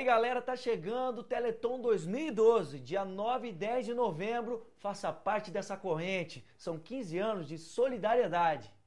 Aí galera, tá chegando o Teleton 2012, dia 9 e 10 de novembro. Faça parte dessa corrente. São 15 anos de solidariedade.